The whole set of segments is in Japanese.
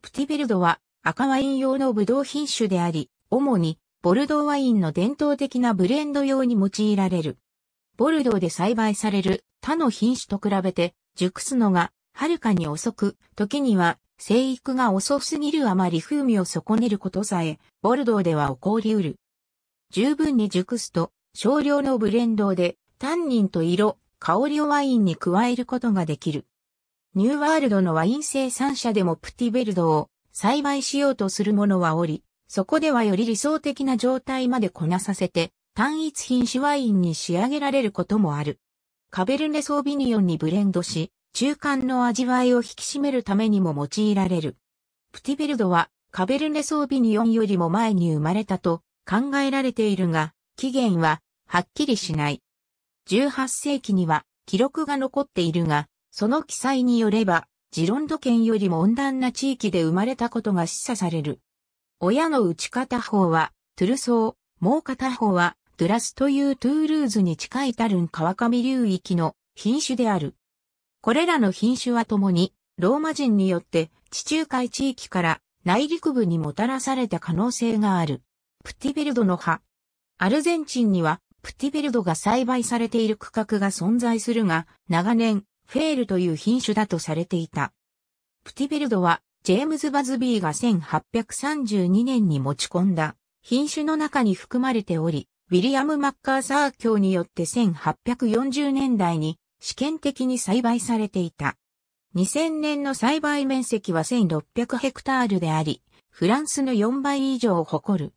プティビルドは赤ワイン用のブドウ品種であり、主にボルドーワインの伝統的なブレンド用に用いられる。ボルドーで栽培される他の品種と比べて熟すのがはるかに遅く、時には生育が遅すぎるあまり風味を損ねることさえ、ボルドーでは起こりうる。十分に熟すと少量のブレンドでタンニンと色、香りをワインに加えることができる。ニューワールドのワイン生産者でもプティベルドを栽培しようとする者はおり、そこではより理想的な状態までこなさせて、単一品種ワインに仕上げられることもある。カベルネソービニオンにブレンドし、中間の味わいを引き締めるためにも用いられる。プティベルドはカベルネソービニオンよりも前に生まれたと考えられているが、起源ははっきりしない。18世紀には記録が残っているが、その記載によれば、ジロンド県よりも温暖な地域で生まれたことが示唆される。親の打ち方法は、トゥルソー、もう片方は、ドゥラスというトゥールーズに近いタルン川上流域の品種である。これらの品種はともに、ローマ人によって地中海地域から内陸部にもたらされた可能性がある。プティベルドの葉。アルゼンチンにはプティベルドが栽培されている区画が存在するが、長年フェールという品種だとされていた。プティベルドは、ジェームズ・バズビーが1832年に持ち込んだ品種の中に含まれており、ウィリアム・マッカーサー教によって1840年代に試験的に栽培されていた。2000年の栽培面積は1600ヘクタールであり、フランスの4倍以上を誇る。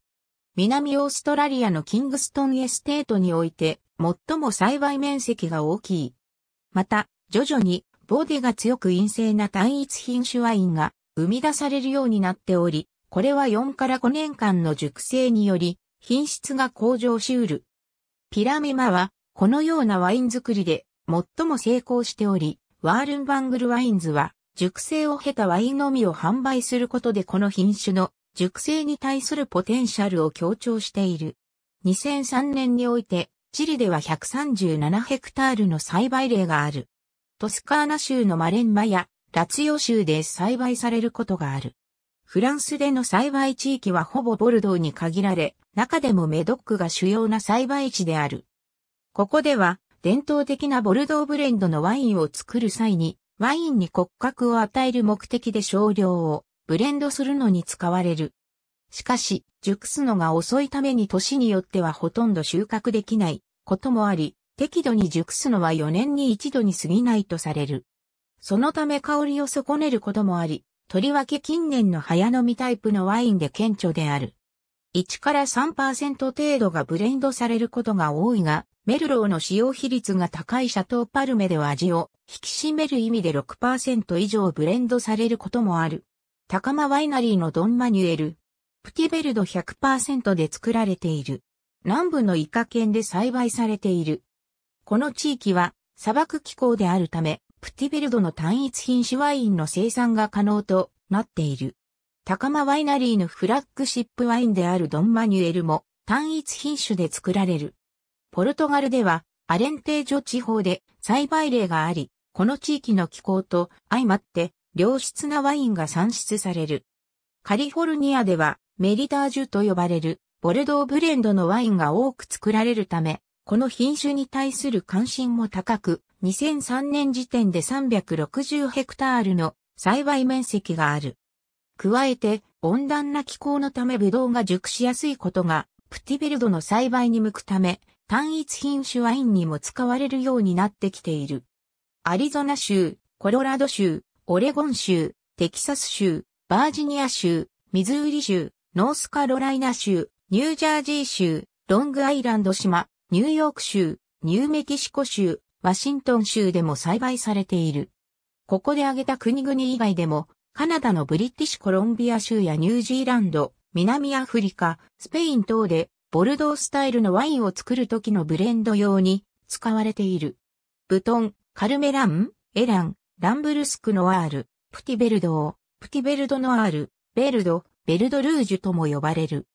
南オーストラリアのキングストンエステートにおいて最も栽培面積が大きい。また、徐々にボデデが強く陰性な単一品種ワインが生み出されるようになっており、これは4から5年間の熟成により品質が向上しうる。ピラメマはこのようなワイン作りで最も成功しており、ワールンバングルワインズは熟成を経たワインのみを販売することでこの品種の熟成に対するポテンシャルを強調している。2003年において、チリでは137ヘクタールの栽培例がある。トスカーナ州のマレンマやラツヨ州で栽培されることがある。フランスでの栽培地域はほぼボルドーに限られ、中でもメドックが主要な栽培地である。ここでは、伝統的なボルドーブレンドのワインを作る際に、ワインに骨格を与える目的で少量をブレンドするのに使われる。しかし、熟すのが遅いために年によってはほとんど収穫できないこともあり、適度に熟すのは4年に一度に過ぎないとされる。そのため香りを損ねることもあり、とりわけ近年の早飲みタイプのワインで顕著である。1から3%程度がブレンドされることが多いが、メルローの使用比率が高いシャトーパルメでは味を引き締める意味で6%以上ブレンドされることもある。高間ワイナリーのドンマニュエル、プティベルド100%で作られている。南部のイカ県で栽培されている。この地域は砂漠気候であるため、プティベルドの単一品種ワインの生産が可能となっている。高間ワイナリーのフラッグシップワインであるドンマニュエルも単一品種で作られる。ポルトガルではアレンテージョ地方で栽培例があり、この地域の気候と相まって良質なワインが産出される。カリフォルニアではメリダージュと呼ばれるボルドーブレンドのワインが多く作られるため、この品種に対する関心も高く、2003年時点で360ヘクタールの栽培面積がある。加えて、温暖な気候のためブドウが熟しやすいことが、プティベルドの栽培に向くため、単一品種ワインにも使われるようになってきている。アリゾナ州、コロラド州、オレゴン州、テキサス州、バージニア州、ミズーリ州、ノースカロライナ州、ニュージャージー州、ロングアイランド島、ニューヨーク州、ニューメキシコ州、ワシントン州でも栽培されている。ここで挙げた国々以外でも、カナダのブリティッシュコロンビア州やニュージーランド、南アフリカ、スペイン等で、ボルドースタイルのワインを作る時のブレンド用に使われている。ブトン、カルメラン、エラン、ランブルスクノワール、プティベルドー、プティベルドノワール、ベルド、ベルドルージュとも呼ばれる。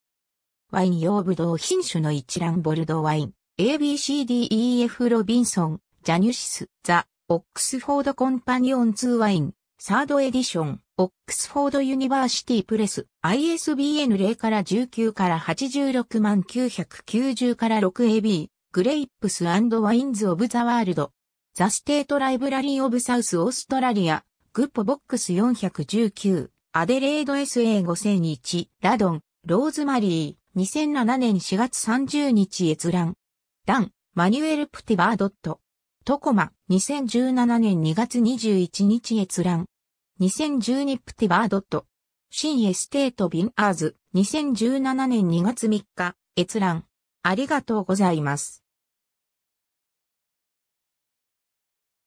ワイン用ブドウ品種の一覧ボルドワイン。ABCDEF ロビンソン、ジャニュシス、ザ、オックスフォードコンパニオンツーワイン、サードエディション、オックスフォードユニバーシティプレス、ISBN 0から19から86万990から 6AB、グレイップスワインズ・オブ・ザ・ワールド、ザ・ステート・ライブラリー・オブ・サウス・オーストラリア、グッポボックス419、アデレード SA5001、ラドン、ローズマリー、2007年4月30日閲覧。ダン、マニュエル・プティバードット。トコマ、2017年2月21日閲覧。2012プティバードット。シン・エステート・ビン・アーズ、2017年2月3日、閲覧。ありがとうございます。